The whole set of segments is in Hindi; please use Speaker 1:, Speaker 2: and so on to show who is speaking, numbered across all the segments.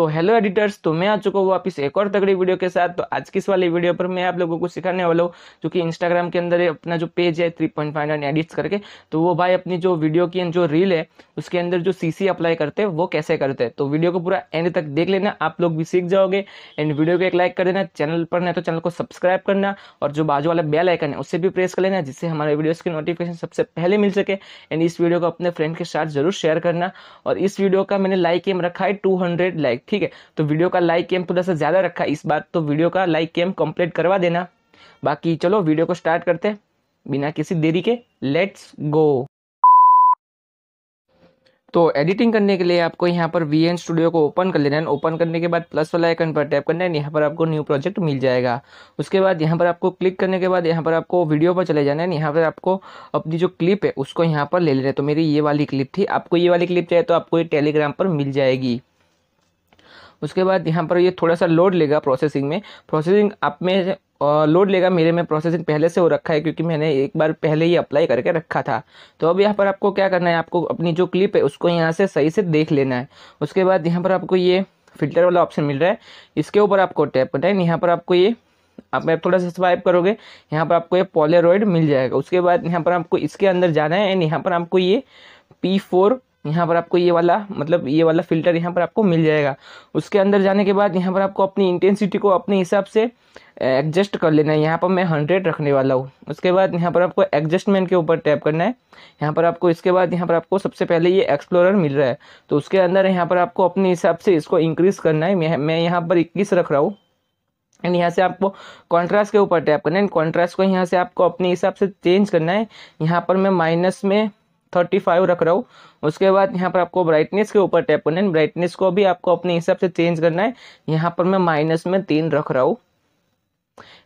Speaker 1: तो हेलो एडिटर्स तो मैं आ चुका हूँ वापस एक और तगड़ी वीडियो के साथ तो आज की इस वाली वीडियो पर मैं आप लोगों को सिखाने वाला हूँ जो कि इंस्टाग्राम के अंदर अपना जो पेज है three point five nine edits करके तो वो भाई अपनी जो वीडियो की जो रील है उसके अंदर जो सीसी अप्लाई करते हैं वो कैसे करते हैं तो वीडियो को पूरा एंड तक देख लेना आप लोग भी सीख जाओगे एंड वीडियो को एक लाइक कर देना चैनल पर नहीं तो चैनल को सब्सक्राइब करना और जो बाजू वाला बेल आइकन है उससे भी प्रेस कर लेना जिससे हमारे वीडियोज़ की नोटिफिकेशन सबसे पहले मिल सके एंड इस वीडियो को अपने फ्रेंड के साथ जरूर शेयर करना और इस वीडियो का मैंने लाइक एम रखा है टू लाइक ठीक है तो वीडियो का लाइक एम थोड़ा सा ज़्यादा रखा इस बार तो वीडियो का लाइक एम कंप्लीट करवा देना बाकी चलो वीडियो को स्टार्ट करते बिना किसी देरी के लेट्स गो तो एडिटिंग करने के लिए आपको यहाँ पर वी स्टूडियो को ओपन कर लेना है ओपन करने के बाद प्लस वाला आइकन पर टैप करना है यहाँ पर आपको न्यू प्रोजेक्ट मिल जाएगा उसके बाद यहाँ पर आपको क्लिक करने के बाद यहाँ पर आपको वीडियो पर चले जाना है यहाँ पर आपको अपनी जो क्लिप है उसको यहाँ पर ले लेना है तो मेरी ये वाली क्लिप थी आपको ये वाली क्लिप चाहिए तो आपको ये टेलीग्राम पर मिल जाएगी उसके बाद यहाँ पर ये थोड़ा सा लोड लेगा प्रोसेसिंग में प्रोसेसिंग आप में लोड लेगा मेरे में प्रोसेसिंग पहले से हो रखा है क्योंकि मैंने एक बार पहले ही अप्लाई करके रखा था तो अब यहाँ पर आपको क्या करना है आपको अपनी जो क्लिप है उसको यहाँ से सही से देख लेना है उसके बाद यहाँ पर आपको ये फिल्टर वाला ऑप्शन मिल रहा है इसके ऊपर आपको टैप करना है यहाँ पर आपको ये आप मैं थोड़ा सा स्वाइप करोगे यहाँ पर आपको ये पोलेरॉइड मिल जाएगा उसके बाद यहाँ पर आपको इसके अंदर जाना है एंड यहाँ पर आपको ये पी फोर यहाँ पर आपको ये वाला मतलब ये वाला फ़िल्टर यहाँ पर आपको मिल जाएगा उसके अंदर जाने के बाद यहाँ पर आपको अपनी इंटेंसिटी को अपने हिसाब से एडजस्ट कर लेना है यहाँ पर मैं हंड्रेड रखने वाला हूँ उसके बाद यहाँ पर आपको एडजस्टमेंट के ऊपर टैप करना है यहाँ पर आपको इसके बाद यहाँ पर आपको सबसे पहले ये एक्सप्लोरर मिल रहा है तो उसके अंदर यहाँ पर आपको अपने हिसाब से इसको इंक्रीज़ करना है मैं यहाँ पर इक्कीस रख रहा हूँ एंड यहाँ से आपको कॉन्ट्रास्ट के ऊपर टैप करना है एंड कॉन्ट्रास्ट को यहाँ से आपको अपने हिसाब से चेंज करना है यहाँ पर मैं माइनस में थर्टी फाइव रख रहा हूँ उसके बाद यहाँ पर आपको ब्राइटनेस के ऊपर टैप करना है ब्राइटनेस को भी आपको अपने हिसाब से चेंज करना है यहाँ पर मैं माइनस में तीन रख रहा हूँ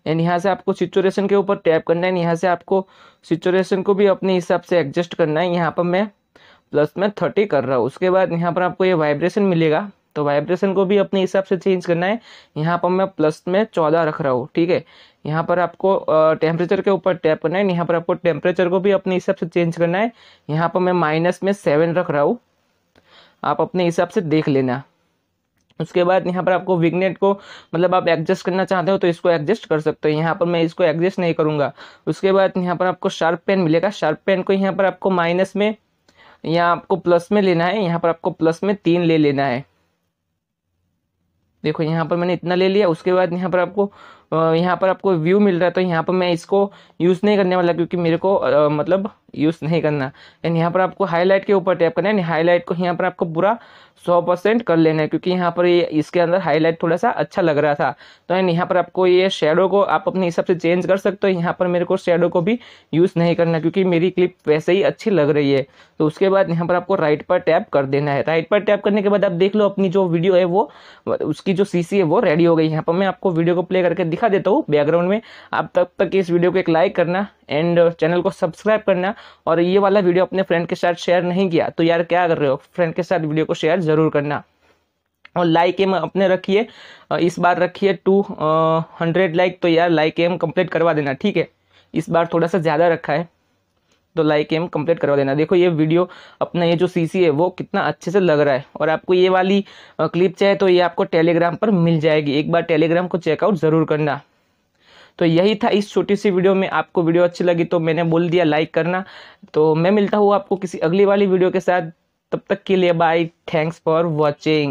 Speaker 1: एंड यहाँ से आपको सिचुएशन के ऊपर टैप करना है यहाँ से आपको सिचुएशन को भी अपने हिसाब से एडजस्ट करना है यहाँ पर मैं प्लस में थर्टी कर रहा हूँ उसके बाद यहाँ पर आपको ये वाइब्रेशन मिलेगा तो वाइब्रेशन को भी अपने हिसाब से चेंज करना है यहाँ पर मैं प्लस में चौदह रख रहा हूँ ठीक है यहाँ पर आपको टेम्परेचर के ऊपर टैप करना है यहाँ पर आपको टेम्परेचर को भी अपने हिसाब से चेंज करना है यहाँ पर मैं माइनस में सेवन रख रहा हूँ आप अपने हिसाब से देख लेना उसके बाद यहाँ पर आपको विगनेट को मतलब आप एडजस्ट करना चाहते हो तो इसको एडजस्ट कर सकते हो यहाँ पर मैं इसको एडजस्ट नहीं करूँगा उसके बाद यहाँ पर आपको शार्प पेन मिलेगा शार्प पेन को यहाँ पर आपको माइनस में यहाँ आपको प्लस में लेना है यहाँ पर आपको प्लस में तीन ले लेना है देखो यहाँ पर मैंने इतना ले लिया उसके बाद यहाँ पर आपको यहाँ पर आपको व्यू मिल रहा है तो यहाँ पर मैं इसको यूज़ नहीं करने वाला क्योंकि मेरे को आ, मतलब यूज़ नहीं करना एंड यहाँ पर आपको हाईलाइट के ऊपर टैप करना है हाईलाइट को यहाँ पर आपको पूरा सौ परसेंट कर लेना है क्योंकि यहाँ पर ये इसके अंदर हाईलाइट थोड़ा सा अच्छा लग रहा था तो एंड यहाँ पर आपको ये शेडो को आप अपने हिसाब से चेंज कर सकते हो यहाँ पर मेरे को शेडो को भी यूज़ नहीं करना क्योंकि मेरी क्लिप वैसे ही अच्छी लग रही है तो उसके बाद यहाँ पर आपको राइट पर टैप कर देना है राइट पर टैप करने के बाद आप देख लो अपनी जो वीडियो है वो उसकी जो सी है वो रेडी हो गई यहाँ पर मैं आपको वीडियो को प्ले करके दिखा देता हूँ बैकग्राउंड में आप तब तक इस वीडियो को एक लाइक करना एंड चैनल को सब्सक्राइब करना और ये वाला वीडियो अपने फ्रेंड के साथ शेयर नहीं किया तो यार क्या कर रहे हो फ्रेंड के साथ वीडियो को शेयर ज़रूर करना और लाइक एम अपने रखिए इस बार रखिए टू हंड्रेड लाइक तो यार लाइक एम कंप्लीट करवा देना ठीक है इस बार थोड़ा सा ज़्यादा रखा है तो लाइक एम कंप्लीट करवा देना देखो ये वीडियो अपना ये जो सीसी है वो कितना अच्छे से लग रहा है और आपको ये वाली क्लिप चाहे तो ये आपको टेलीग्राम पर मिल जाएगी एक बार टेलीग्राम को चेकआउट ज़रूर करना तो यही था इस छोटी सी वीडियो में आपको वीडियो अच्छी लगी तो मैंने बोल दिया लाइक करना तो मैं मिलता हूँ आपको किसी अगली वाली वीडियो के साथ तब तक के लिए बाय थैंक्स फॉर वॉचिंग